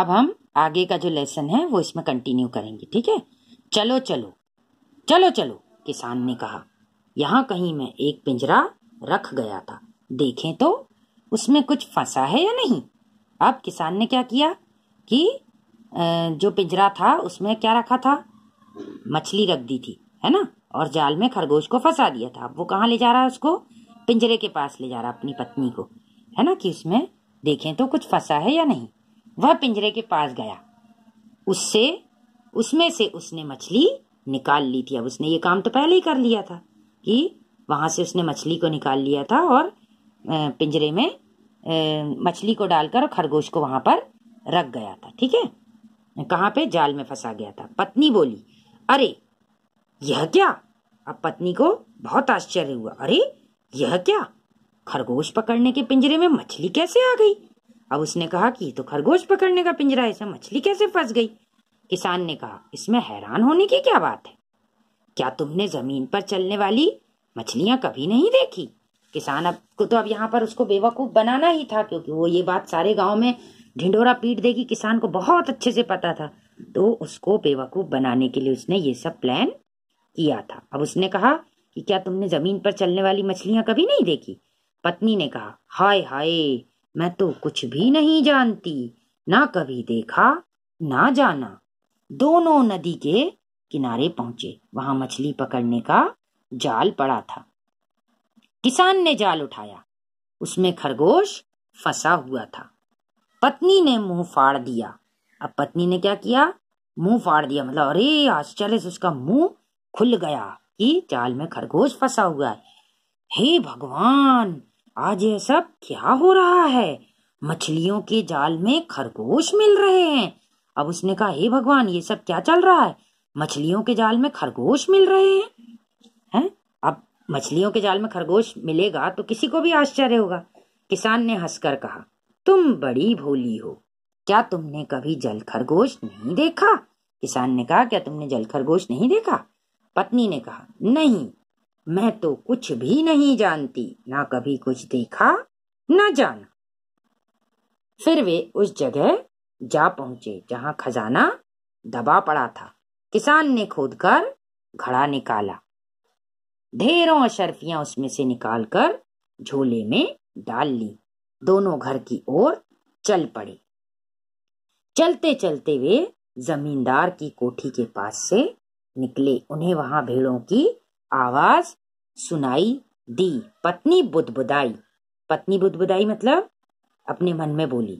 अब हम आगे का जो लेसन है वो इसमें कंटिन्यू करेंगे ठीक है चलो चलो चलो चलो किसान ने कहा यहाँ कहीं मैं एक पिंजरा रख गया था देखें तो उसमें कुछ फंसा है या नहीं अब किसान ने क्या किया कि जो पिंजरा था उसमें क्या रखा था मछली रख दी थी है ना और जाल में खरगोश को फंसा दिया था अब वो कहाँ ले जा रहा है उसको पिंजरे के पास ले जा रहा अपनी पत्नी को है ना कि उसमें देखें तो कुछ फंसा है या नहीं वह पिंजरे के पास गया उससे उसमें से उसने मछली निकाल ली थी अब उसने ये काम तो पहले ही कर लिया था कि वहां से उसने मछली को निकाल लिया था और पिंजरे में मछली को डालकर खरगोश को वहां पर रख गया था ठीक है कहाँ पे जाल में फंसा गया था पत्नी बोली अरे यह क्या अब पत्नी को बहुत आश्चर्य हुआ अरे यह क्या खरगोश पकड़ने के पिंजरे में मछली कैसे आ गई अब उसने कहा कि तो खरगोश पकड़ने का पिंजरा है इसमें मछली कैसे फंस गई किसान ने कहा इसमें हैरान होने की क्या बात है क्या तुमने जमीन पर चलने वाली मछलियां कभी नहीं देखी किसान अब को तो अब यहाँ पर उसको बेवकूफ बनाना ही था क्योंकि वो ये बात सारे गांव में ढिंडोरा पीट देगी किसान को बहुत अच्छे से पता था तो उसको बेवकूफ बनाने के लिए उसने ये सब प्लान किया था अब उसने कहा कि क्या तुमने जमीन पर चलने वाली मछलियां कभी नहीं देखी पत्नी ने कहा हाय हाय मैं तो कुछ भी नहीं जानती ना कभी देखा ना जाना दोनों नदी के किनारे पहुंचे वहां मछली पकड़ने का जाल पड़ा था किसान ने जाल उठाया उसमें खरगोश फंसा हुआ था पत्नी ने मुंह फाड़ दिया अब पत्नी ने क्या किया मुंह फाड़ दिया मतलब अरे आश्चर्य से उसका मुंह खुल गया कि जाल में खरगोश फंसा हुआ है हे भगवान आज यह सब क्या हो रहा है मछलियों के जाल में खरगोश मिल रहे हैं अब उसने कहा हे भगवान ये सब क्या चल रहा है मछलियों के जाल में खरगोश मिल रहे हैं हैं अब मछलियों के जाल में खरगोश मिलेगा तो किसी को भी आश्चर्य होगा किसान ने हंसकर कहा तुम बड़ी भोली हो क्या तुमने कभी जल खरगोश नहीं देखा किसान ने कहा क्या तुमने जल खरगोश नहीं देखा पत्नी ने कहा नहीं मैं तो कुछ भी नहीं जानती ना कभी कुछ देखा ना जाना फिर वे उस जगह जा पहुंचे जहां खजाना दबा पड़ा था किसान ने खोदकर घड़ा निकाला ढेरों शर्फियां उसमें से निकालकर झोले में डाल ली दोनों घर की ओर चल पड़े चलते चलते वे जमींदार की कोठी के पास से निकले उन्हें वहां भेड़ों की आवाज सुनाई दी पत्नी बुदबुदाई पत्नी बुदबुदाई मतलब अपने मन में बोली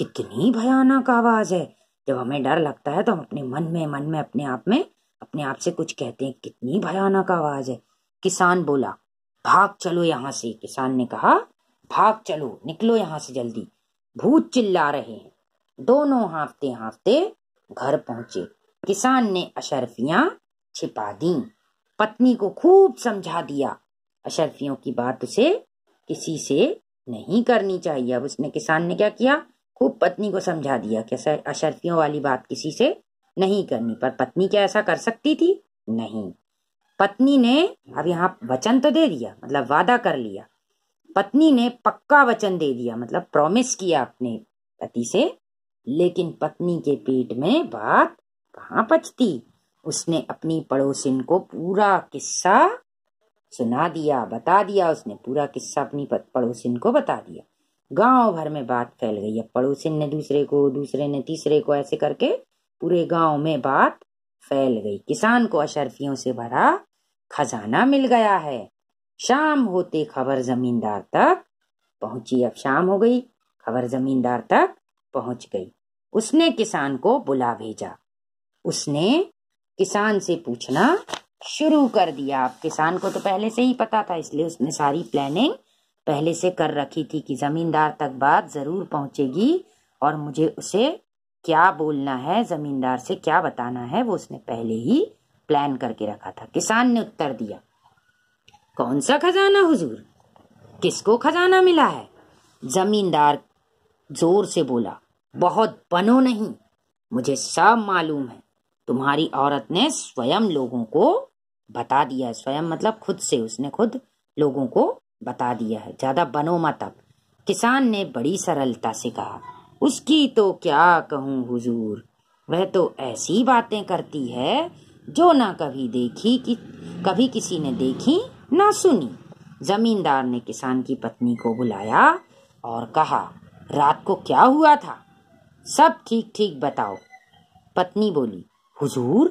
कितनी भयानक आवाज है जब हमें डर लगता है तो हम अपने मन में मन में अपने आप में अपने आप से कुछ कहते हैं कितनी भयानक आवाज है किसान बोला भाग चलो यहाँ से किसान ने कहा भाग चलो निकलो यहाँ से जल्दी भूत चिल्ला रहे हैं दोनों हाफते हाफते घर पहुंचे किसान ने अशरफियां छिपा दी पत्नी को खूब समझा दिया अशर्फियों की बात उसे किसी से नहीं करनी चाहिए अब उसने किसान ने क्या किया खूब पत्नी को समझा दिया कि अशर्फियों वाली बात किसी से नहीं करनी पर पत्नी क्या ऐसा कर सकती थी नहीं पत्नी ने अब यहाँ वचन तो दे दिया मतलब वादा कर लिया पत्नी ने पक्का वचन दे दिया मतलब प्रॉमिस किया अपने पति से लेकिन पत्नी के पेट में बात कहाँ पचती उसने अपनी पड़ोसिन को पूरा किस्सा सुना दिया बता दिया उसने पूरा किस्सा अपनी पड़ोसिन को बता दिया गांव भर में बात फैल गई अब पड़ोसिन ने दूसरे को दूसरे ने तीसरे को ऐसे करके पूरे गांव में बात फैल गई किसान को अशरफियों से भरा खजाना मिल गया है शाम होते खबर जमींदार तक पहुंची अब शाम हो गई खबर जमींदार तक पहुंच गई उसने किसान को बुला भेजा उसने किसान से पूछना शुरू कर दिया आप किसान को तो पहले से ही पता था इसलिए उसने सारी प्लानिंग पहले से कर रखी थी कि जमींदार तक बात जरूर पहुंचेगी और मुझे उसे क्या बोलना है जमींदार से क्या बताना है वो उसने पहले ही प्लान करके रखा था किसान ने उत्तर दिया कौन सा खजाना हुजूर किसको खजाना मिला है जमींदार जोर से बोला बहुत बनो नहीं मुझे सब मालूम है तुम्हारी औरत ने स्वयं लोगों को बता दिया है स्वयं मतलब खुद से उसने खुद लोगों को बता दिया है ज्यादा बनो मत अब किसान ने बड़ी सरलता से कहा उसकी तो क्या कहूँ हुजूर वह तो ऐसी बातें करती है जो ना कभी देखी कि कभी किसी ने देखी ना सुनी जमींदार ने किसान की पत्नी को बुलाया और कहा रात को क्या हुआ था सब ठीक ठीक बताओ पत्नी बोली हुजूर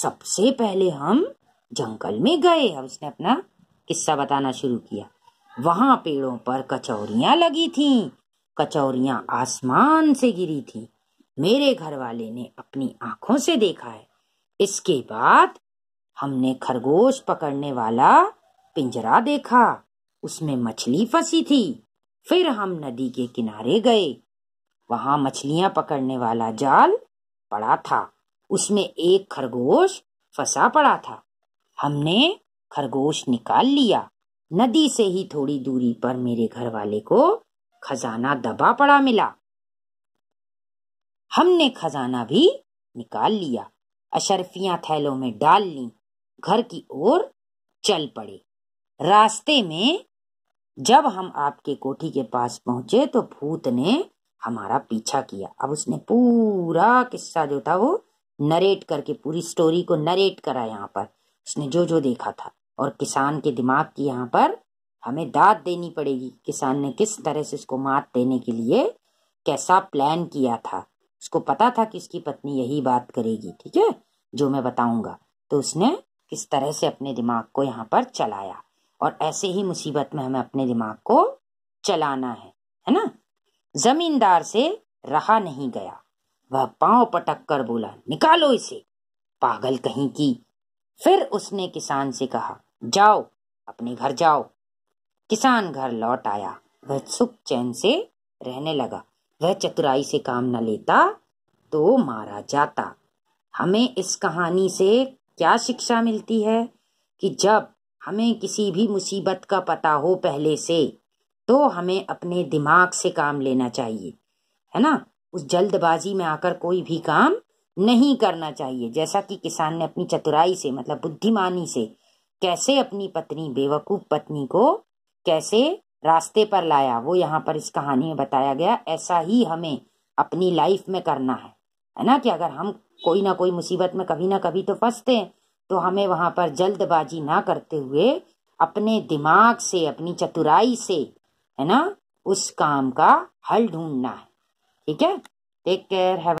सबसे पहले हम जंगल में गए उसने अपना किस्सा बताना शुरू किया वहां पेड़ों पर कचौरियां लगी थी कचौरियां आसमान से गिरी थी मेरे घर वाले ने अपनी आंखों से देखा है इसके बाद हमने खरगोश पकड़ने वाला पिंजरा देखा उसमें मछली फंसी थी फिर हम नदी के किनारे गए वहां मछलियां पकड़ने वाला जाल पड़ा था उसमें एक खरगोश फंसा पड़ा था हमने खरगोश निकाल लिया नदी से ही थोड़ी दूरी पर मेरे घर वाले को खजाना दबा पड़ा मिला हमने खजाना भी निकाल लिया अशरफियां थैलों में डाल ली घर की ओर चल पड़े रास्ते में जब हम आपके कोठी के पास पहुंचे तो भूत ने हमारा पीछा किया अब उसने पूरा किस्सा जो था वो नरेट करके पूरी स्टोरी को नरेट करा यहाँ पर उसने जो जो देखा था और किसान के दिमाग की यहाँ पर हमें दाद देनी पड़ेगी किसान ने किस तरह से इसको मात देने के लिए कैसा प्लान किया था उसको पता था कि उसकी पत्नी यही बात करेगी ठीक है जो मैं बताऊंगा तो उसने किस तरह से अपने दिमाग को यहाँ पर चलाया और ऐसे ही मुसीबत में हमें अपने दिमाग को चलाना है है ना जमींदार से रहा नहीं गया वह पांव पटक कर बोला निकालो इसे पागल कहीं की फिर उसने किसान से कहा जाओ अपने घर जाओ किसान घर लौट आया वह सुख चैन से रहने लगा वह चतुराई से काम न लेता तो मारा जाता हमें इस कहानी से क्या शिक्षा मिलती है कि जब हमें किसी भी मुसीबत का पता हो पहले से तो हमें अपने दिमाग से काम लेना चाहिए है ना उस जल्दबाजी में आकर कोई भी काम नहीं करना चाहिए जैसा कि किसान ने अपनी चतुराई से मतलब बुद्धिमानी से कैसे अपनी पत्नी बेवकूफ पत्नी को कैसे रास्ते पर लाया वो यहाँ पर इस कहानी में बताया गया ऐसा ही हमें अपनी लाइफ में करना है है ना कि अगर हम कोई ना कोई मुसीबत में कभी ना कभी तो फंसते हैं तो हमें वहाँ पर जल्दबाजी ना करते हुए अपने दिमाग से अपनी चतुराई से है ना उस काम का हल ढूंढना है Take care. Take care. Have